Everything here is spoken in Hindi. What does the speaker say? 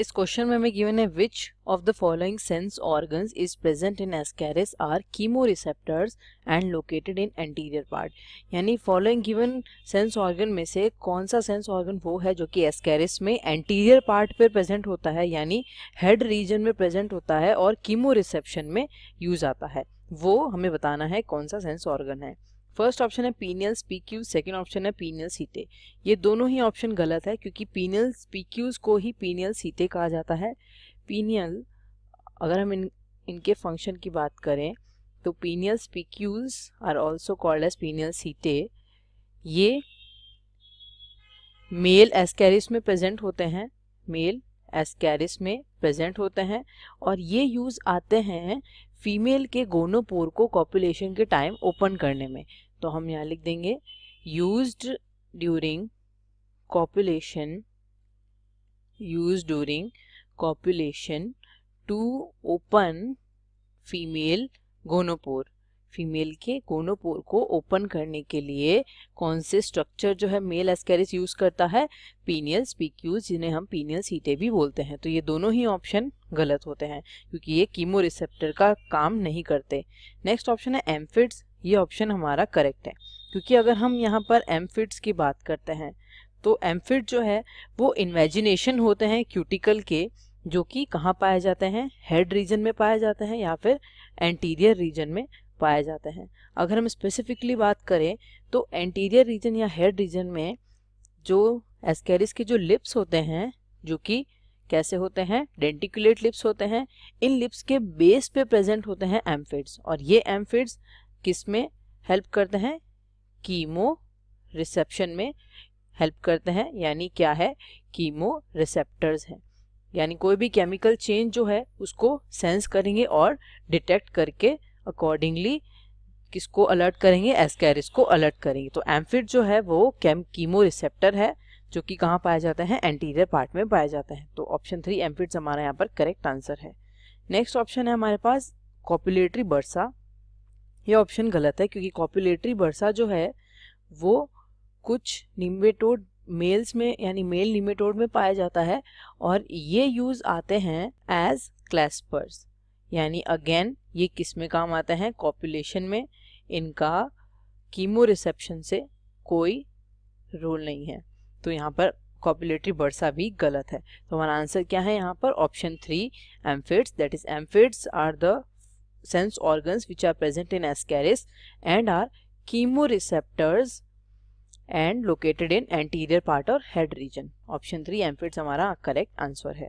इस क्वेश्चन में हमें गिवन है which of the following sense organs is present in ascaris are chemo receptors and located in anterior part यानी फॉलोइंग गिवन सेंस ऑर्गन में से कौन सा सेंस ऑर्गन वो है जो कि एस्केरिस में एंटीरियर पार्ट पर प्रेजेंट होता है यानी हेड रीजन में प्रेजेंट होता है और कीमो रिसेप्शन में यूज आता है वो हमें बताना है कौन सा सेंस ऑर्गन है फर्स्ट ऑप्शन है पीनियल स्पीक्यूज सेकेंड ऑप्शन है पीनियल सीते ये दोनों ही ऑप्शन गलत है क्योंकि पीनियल स्पीक्यूज़ को ही पीनियल सीते कहा जाता है पीनियल अगर हम इन इनके फंक्शन की बात करें तो penial spicules are also called as penial setae ये मेल एस्कैरिस में प्रेजेंट होते हैं मेल एस्कैरिस में प्रेजेंट होते हैं और ये यूज़ आते हैं फीमेल के गोनोपोर को कॉपुलेशन के टाइम ओपन करने में तो हम यहाँ लिख देंगे used during copulation use during copulation to open female gonopore female के गोनोपोर को ओपन करने के लिए कौन से स्ट्रक्चर जो है मेल एस्कैरिस यूज करता है पीनियल्स पीक्यूज जिन्हें हम पीनियल सीटे भी बोलते हैं तो ये दोनों ही ऑप्शन गलत होते हैं क्योंकि ये कीमो रिसेप्टर का काम नहीं करते नेक्स्ट ऑप्शन है एम्फिड्स ये ऑप्शन हमारा करेक्ट है क्योंकि अगर हम यहाँ पर एम्फिड्स की बात करते हैं तो एम्फिड जो है वो इन्वेजिनेशन होते हैं क्यूटिकल के जो कि कहाँ पाए जाते हैं हेड रीजन में पाए जाते हैं या फिर एंटीरियर रीजन में पाया जाता है अगर हम स्पेसिफिकली बात करें तो एंटीरियर रीजन या हेड रीजन में जो एस्केरिस के जो लिप्स होते हैं जो कि कैसे होते हैं डेंटिकुलेट लिप्स होते हैं इन लिप्स के बेस पे प्रेजेंट होते हैं एम्फिड्स और ये एम्फिड्स किस में हेल्प करते हैं कीमो रिसेप्शन में हेल्प करते हैं यानी क्या है कीमो रिसेप्टर्स हैं यानी कोई भी केमिकल चेंज जो है उसको सेंस करेंगे और डिटेक्ट करके अकॉर्डिंगली किसको अलर्ट करेंगे एस्कैरिस को अलर्ट करेंगे तो एम्फिड जो है वो कैम कीमो रिसेप्टर है जो कि कहाँ पाया जाता है एंटीरियर पार्ट में पाया जाता है तो ऑप्शन थ्री एम्फिड्स हमारा यहाँ पर करेक्ट आंसर है नेक्स्ट ऑप्शन है हमारे पास कॉपुलेटरी बर्सा ये ऑप्शन गलत है क्योंकि कॉपुलेटरी बर्सा जो है वो कुछ निम्बेटोड मेल्स में यानी मेल निमेटोड में पाया जाता है और ये यूज आते हैं एज क्लैस्पर्स यानी अगेन ये किस में काम आते हैं कॉपुलेशन में इनका कीमो रिसेप्शन से कोई रोल नहीं है तो यहाँ पर कॉपुलेटरी बर्सा भी गलत है तो हमारा आंसर क्या है यहाँ पर option three amphids that is amphids are the sense organs which are present in ascaris and are chemo receptors and located in anterior part और head region option three amphids हमारा करेक्ट आंसर है